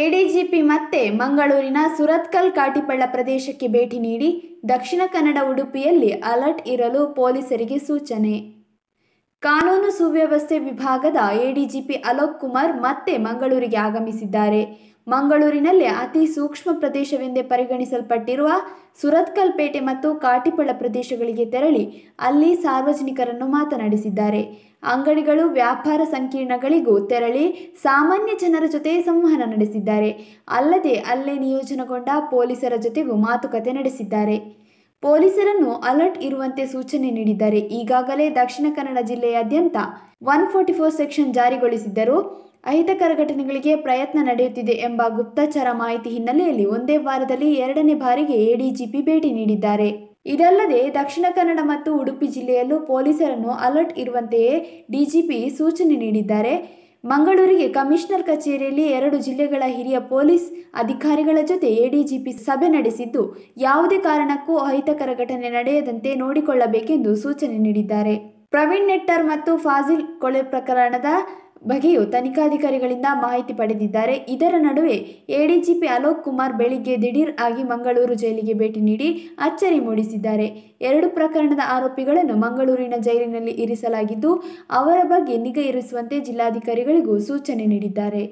ADGP ಮತ್ತೆ ಮಂಗಳೂರಿನ ಸುರತ್ಕಲ್ ಕಾಟಿಪಳ್ಳ ಪ್ರದೇಶಕ್ಕೆ ಭೇಟಿ ನೀಡಿ ದಕ್ಷಿಣ ಕನ್ನಡ ಉಡುಪಿಯಲ್ಲಿ ಅಲರ್ಟ್ ಇರಲು ಪೊಲೀಸರಿಗೆ ಸೂಚನೆ ಕಾನೂನು ಸುವ್ಯವಸ್ಥೆ ವಿಭಾಗದ ಎಡಿಜಿಪಿ ಅಲೋಕ್ ಕುಮಾರ್ ಮತ್ತೆ ಮಂಗಳೂರಿಗೆ ಆಗಮಿಸಿದ್ದಾರೆ ಮಂಗಳೂರಿನಲ್ಲೇ ಅತಿ ಸೂಕ್ಷ್ಮ ಪ್ರದೇಶವೆಂದೇ ಪರಿಗಣಿಸಲ್ಪಟ್ಟಿರುವ ಸುರತ್ಕಲ್ ಪೇಟೆ ಮತ್ತು ಕಾಟಿಪಳ ಪ್ರದೇಶಗಳಿಗೆ ತೆರಳಿ ಅಲ್ಲಿ ಸಾರ್ವಜನಿಕರನ್ನು ಮಾತನಾಡಿಸಿದ್ದಾರೆ ಅಂಗಡಿಗಳು ವ್ಯಾಪಾರ ಸಂಕೀರ್ಣಗಳಿಗೂ ತೆರಳಿ ಸಾಮಾನ್ಯ ಜನರ ಜೊತೆ ಸಂವಹನ ನಡೆಸಿದ್ದಾರೆ ಅಲ್ಲದೆ ಅಲ್ಲೇ ನಿಯೋಜನೆಗೊಂಡ ಪೊಲೀಸರ ಜೊತೆಗೂ ಮಾತುಕತೆ ನಡೆಸಿದ್ದಾರೆ ಪೊಲೀಸರನ್ನು ಅಲರ್ಟ್ ಇರುವಂತೆ ಸೂಚನೆ ನೀಡಿದ್ದಾರೆ ಈಗಾಗಲೇ ದಕ್ಷಿಣ ಕನ್ನಡ ಜಿಲ್ಲೆಯಾದ್ಯಂತ ಒನ್ ಫೋರ್ಟಿ ಫೋರ್ ಸೆಕ್ಷನ್ ಜಾರಿಗೊಳಿಸಿದ್ದರು ಅಹಿತಕರ ಘಟನೆಗಳಿಗೆ ಪ್ರಯತ್ನ ನಡೆಯುತ್ತಿದೆ ಎಂಬ ಗುಪ್ತಚರ ಮಾಹಿತಿ ಹಿನ್ನೆಲೆಯಲ್ಲಿ ಒಂದೇ ವಾರದಲ್ಲಿ ಎರಡನೇ ಬಾರಿಗೆ ಎಡಿಜಿಪಿ ಭೇಟಿ ನೀಡಿದ್ದಾರೆ ಇದಲ್ಲದೆ ದಕ್ಷಿಣ ಕನ್ನಡ ಮತ್ತು ಉಡುಪಿ ಜಿಲ್ಲೆಯಲ್ಲೂ ಪೊಲೀಸರನ್ನು ಅಲರ್ಟ್ ಇರುವಂತೆಯೇ ಡಿಜಿಪಿ ಸೂಚನೆ ನೀಡಿದ್ದಾರೆ ಮಂಗಳೂರಿಗೆ ಕಮಿಷನರ್ ಕಚೇರಿಯಲ್ಲಿ ಎರಡು ಜಿಲ್ಲೆಗಳ ಹಿರಿಯ ಪೊಲೀಸ್ ಅಧಿಕಾರಿಗಳ ಜೊತೆ ಎಡಿಜಿಪಿ ಸಭೆ ನಡೆಸಿದ್ದು ಯಾವುದೇ ಕಾರಣಕ್ಕೂ ಅಹಿತಕರ ಘಟನೆ ನಡೆಯದಂತೆ ನೋಡಿಕೊಳ್ಳಬೇಕೆಂದು ಸೂಚನೆ ನೀಡಿದ್ದಾರೆ ಪ್ರವೀಣ್ ನೆಟ್ಟರ್ ಮತ್ತು ಫಾಜಿಲ್ ಕೊಲೆ ಪ್ರಕರಣದ ಬಗ್ಗೆಯೂ ತನಿಖಾಧಿಕಾರಿಗಳಿಂದ ಮಾಹಿತಿ ಪಡೆದಿದ್ದಾರೆ ಇದರ ನಡುವೆ ಎಡಿಜಿಪಿ ಅಲೋಕ್ ಕುಮಾರ್ ಬೆಳಿಗ್ಗೆ ದಿಢೀರ್ ಆಗಿ ಮಂಗಳೂರು ಜೈಲಿಗೆ ಭೇಟಿ ನೀಡಿ ಅಚ್ಚರಿ ಮೂಡಿಸಿದ್ದಾರೆ ಎರಡು ಪ್ರಕರಣದ ಆರೋಪಿಗಳನ್ನು ಮಂಗಳೂರಿನ ಜೈಲಿನಲ್ಲಿ ಇರಿಸಲಾಗಿದ್ದು ಅವರ ಬಗ್ಗೆ ನಿಗಾ ಇರಿಸುವಂತೆ ಜಿಲ್ಲಾಧಿಕಾರಿಗಳಿಗೂ ಸೂಚನೆ ನೀಡಿದ್ದಾರೆ